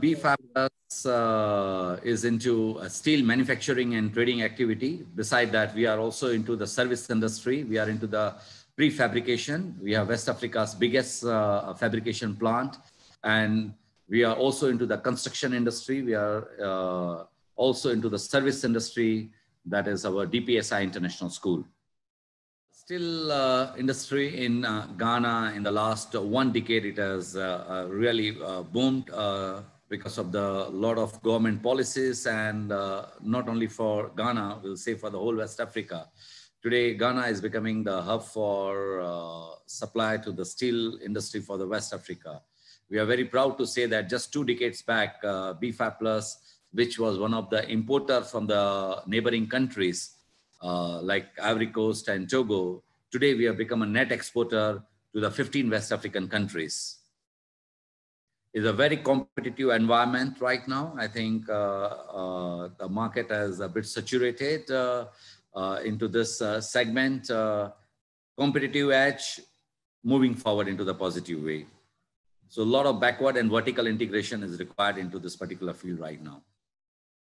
B Fabulous uh, is into uh, steel manufacturing and trading activity. Beside that, we are also into the service industry. We are into the prefabrication. We have West Africa's biggest uh, fabrication plant. And we are also into the construction industry. We are uh, also into the service industry. That is our DPSI International School. Still, uh, industry in Ghana in the last one decade, it has really boomed because of the lot of government policies and uh, not only for Ghana, we'll say for the whole West Africa. Today, Ghana is becoming the hub for uh, supply to the steel industry for the West Africa. We are very proud to say that just two decades back, uh, BFAP Plus, which was one of the importers from the neighboring countries uh, like Ivory Coast and Togo, today we have become a net exporter to the 15 West African countries is a very competitive environment right now. I think uh, uh, the market has a bit saturated uh, into this segment. competitive edge moving forward into the positive way. So a lot of backward and vertical integration is required into this particular field right now.